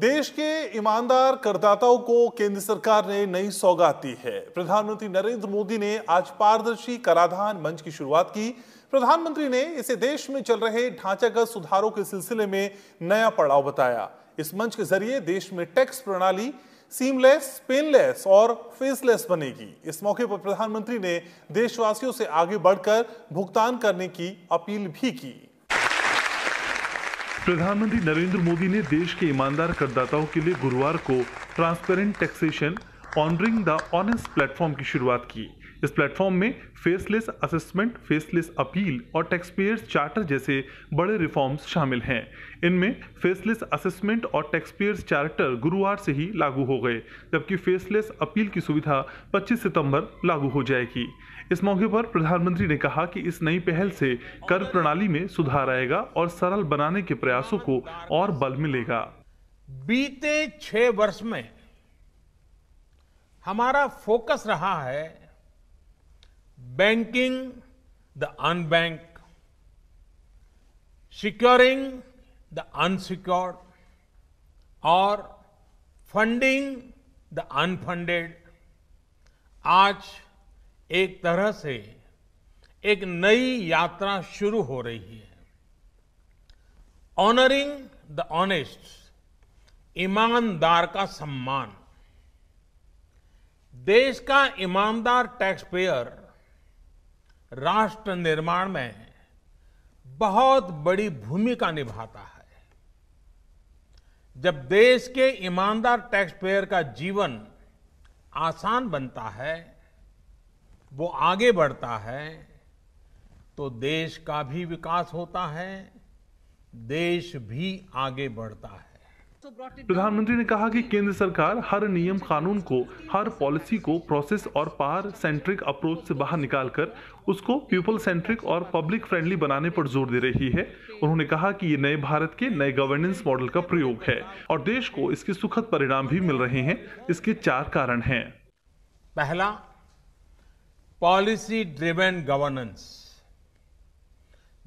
देश के ईमानदार करदाताओं को केंद्र सरकार ने नई सौगात दी है प्रधानमंत्री नरेंद्र मोदी ने आज पारदर्शी कराधान मंच की शुरुआत की प्रधानमंत्री ने इसे देश में चल रहे ढांचागत सुधारों के सिलसिले में नया पड़ाव बताया इस मंच के जरिए देश में टैक्स प्रणाली सीमलेस पेनलेस और फेसलेस बनेगी इस मौके पर प्रधानमंत्री ने देशवासियों से आगे बढ़कर भुगतान करने की अपील भी की प्रधानमंत्री नरेंद्र मोदी ने देश के ईमानदार करदाताओं के लिए गुरुवार को transparent taxation honouring the honest platform की शुरुआत की इस प्लेटफॉर्म में फेसलेस असेसमेंट फेसलेस अपील और टैक्सपेयर्स चार्टर जैसे बड़े रिफॉर्म्स शामिल हैं इनमें फेसलेस असेसमेंट और टैक्सपेयर्स चार्टर गुरुवार से ही लागू हो गए जबकि फेसलेस अपील की सुविधा 25 सितंबर लागू हो जाएगी इस मौके पर प्रधानमंत्री ने कहा कि इस नई पहल से कर प्रणाली में सुधार आएगा और सरल बनाने के प्रयासों को और बल मिलेगा बीते छह वर्ष में हमारा फोकस रहा है banking the unbanked securing the unsecured और फंडिंग द अनफंडेड आज एक तरह से एक नई यात्रा शुरू हो रही है ऑनरिंग द ऑनेस्ट ईमानदार का सम्मान देश का ईमानदार टैक्स पेयर राष्ट्र निर्माण में बहुत बड़ी भूमिका निभाता है जब देश के ईमानदार टैक्स पेयर का जीवन आसान बनता है वो आगे बढ़ता है तो देश का भी विकास होता है देश भी आगे बढ़ता है प्रधानमंत्री ने कहा कि केंद्र सरकार हर नियम कानून को हर पॉलिसी को प्रोसेस और पार सेंट्रिक अप्रोच से बाहर निकालकर उसको पीपल सेंट्रिक और पब्लिक फ्रेंडली बनाने पर जोर दे रही है उन्होंने कहा कि ये नए भारत के नए गवर्नेंस मॉडल का प्रयोग है और देश को इसके सुखद परिणाम भी मिल रहे हैं इसके चार कारण हैं पहला पॉलिसी ड्रिवेन गवर्नेंस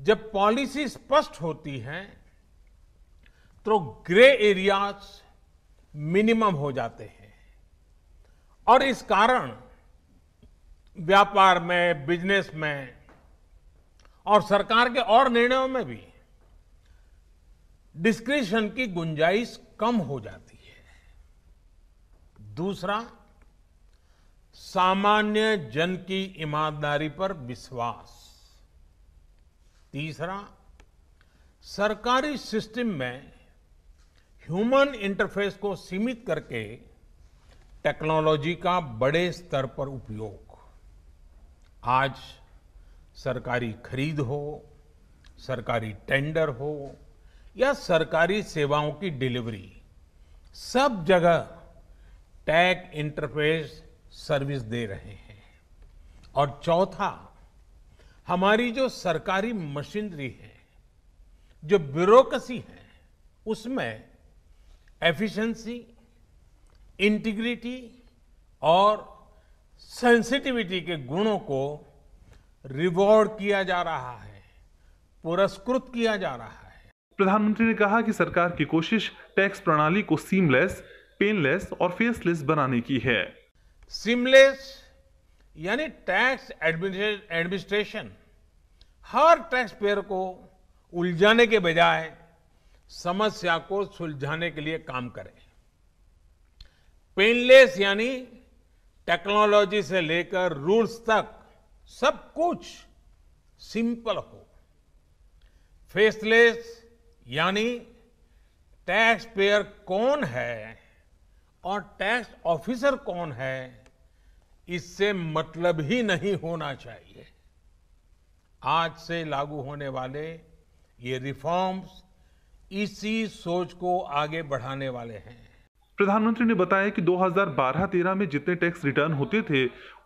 जब पॉलिसी स्पष्ट होती है तो ग्रे एरियाज मिनिमम हो जाते हैं और इस कारण व्यापार में बिजनेस में और सरकार के और निर्णयों में भी डिस्क्रिशन की गुंजाइश कम हो जाती है दूसरा सामान्य जन की ईमानदारी पर विश्वास तीसरा सरकारी सिस्टम में ह्यूमन इंटरफेस को सीमित करके टेक्नोलॉजी का बड़े स्तर पर उपयोग आज सरकारी खरीद हो सरकारी टेंडर हो या सरकारी सेवाओं की डिलीवरी सब जगह टैग इंटरफेस सर्विस दे रहे हैं और चौथा हमारी जो सरकारी मशीनरी है जो ब्यूरोक्रेसी है उसमें एफिशिएंसी, इंटीग्रिटी और सेंसिटिविटी के गुणों को रिवॉर्ड किया जा रहा है पुरस्कृत किया जा रहा है प्रधानमंत्री ने कहा कि सरकार की कोशिश टैक्स प्रणाली को सीमलेस पेनलेस और फेसलेस बनाने की है सिमलेस यानी टैक्स एडमिनिस्ट्रेशन हर टैक्स पेयर को उलझाने के बजाय समस्या को सुलझाने के लिए काम करे पेनलेस यानी टेक्नोलॉजी से लेकर रूल्स तक सब कुछ सिंपल हो फेसलेस यानी टैक्स पेयर कौन है और टैक्स ऑफिसर कौन है इससे मतलब ही नहीं होना चाहिए आज से लागू होने वाले ये रिफॉर्म्स इसी सोच को आगे बढ़ाने वाले हैं प्रधानमंत्री ने बताया कि 2012-13 में जितने टैक्स रिटर्न होते थे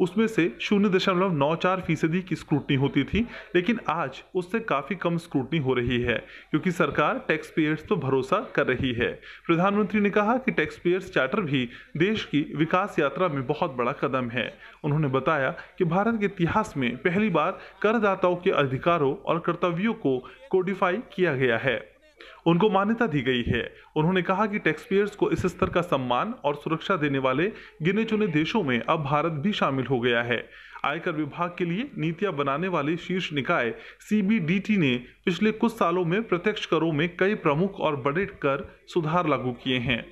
उसमें से शून्य दशमलव नौ चार फीसदी की स्क्रूटनी होती थी लेकिन आज उससे काफ़ी कम स्क्रूटनी हो रही है क्योंकि सरकार टैक्स पेयर्स पर तो भरोसा कर रही है प्रधानमंत्री ने कहा कि टैक्स पेयर्स चार्टर भी देश की विकास यात्रा में बहुत बड़ा कदम है उन्होंने बताया कि भारत के इतिहास में पहली बार करदाताओं के अधिकारों और कर्तव्यों को कोडिफाई किया गया है उनको मान्यता दी गई है उन्होंने कहा कि टैक्सपेयर्स को इस स्तर का सम्मान और सुरक्षा देने वाले गिने चुने देशों में अब भारत भी शामिल हो गया है आयकर विभाग के लिए नीतियां बनाने वाले शीर्ष निकाय सी ने पिछले कुछ सालों में प्रत्यक्ष करों में कई प्रमुख और बड़े कर सुधार लागू किए हैं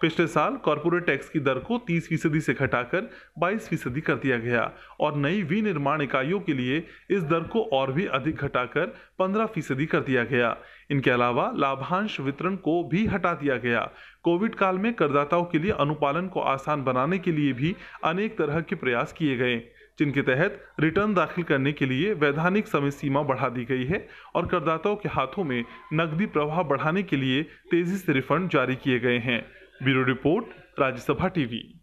पिछले साल कॉरपोरेट टैक्स की दर को 30 फीसदी से घटाकर 22 फीसदी कर दिया गया और नई विनिर्माण इकाइयों के लिए इस दर को और भी अधिक घटाकर 15 फीसदी कर दिया गया इनके अलावा लाभांश वितरण को भी हटा दिया गया कोविड काल में करदाताओं के लिए अनुपालन को आसान बनाने के लिए भी अनेक तरह के प्रयास किए गए जिनके तहत रिटर्न दाखिल करने के लिए वैधानिक समय सीमा बढ़ा दी गई है और करदाताओं के हाथों में नकदी प्रवाह बढ़ाने के लिए तेजी से रिफंड जारी किए गए हैं ब्यूरो रिपोर्ट राज्यसभा टीवी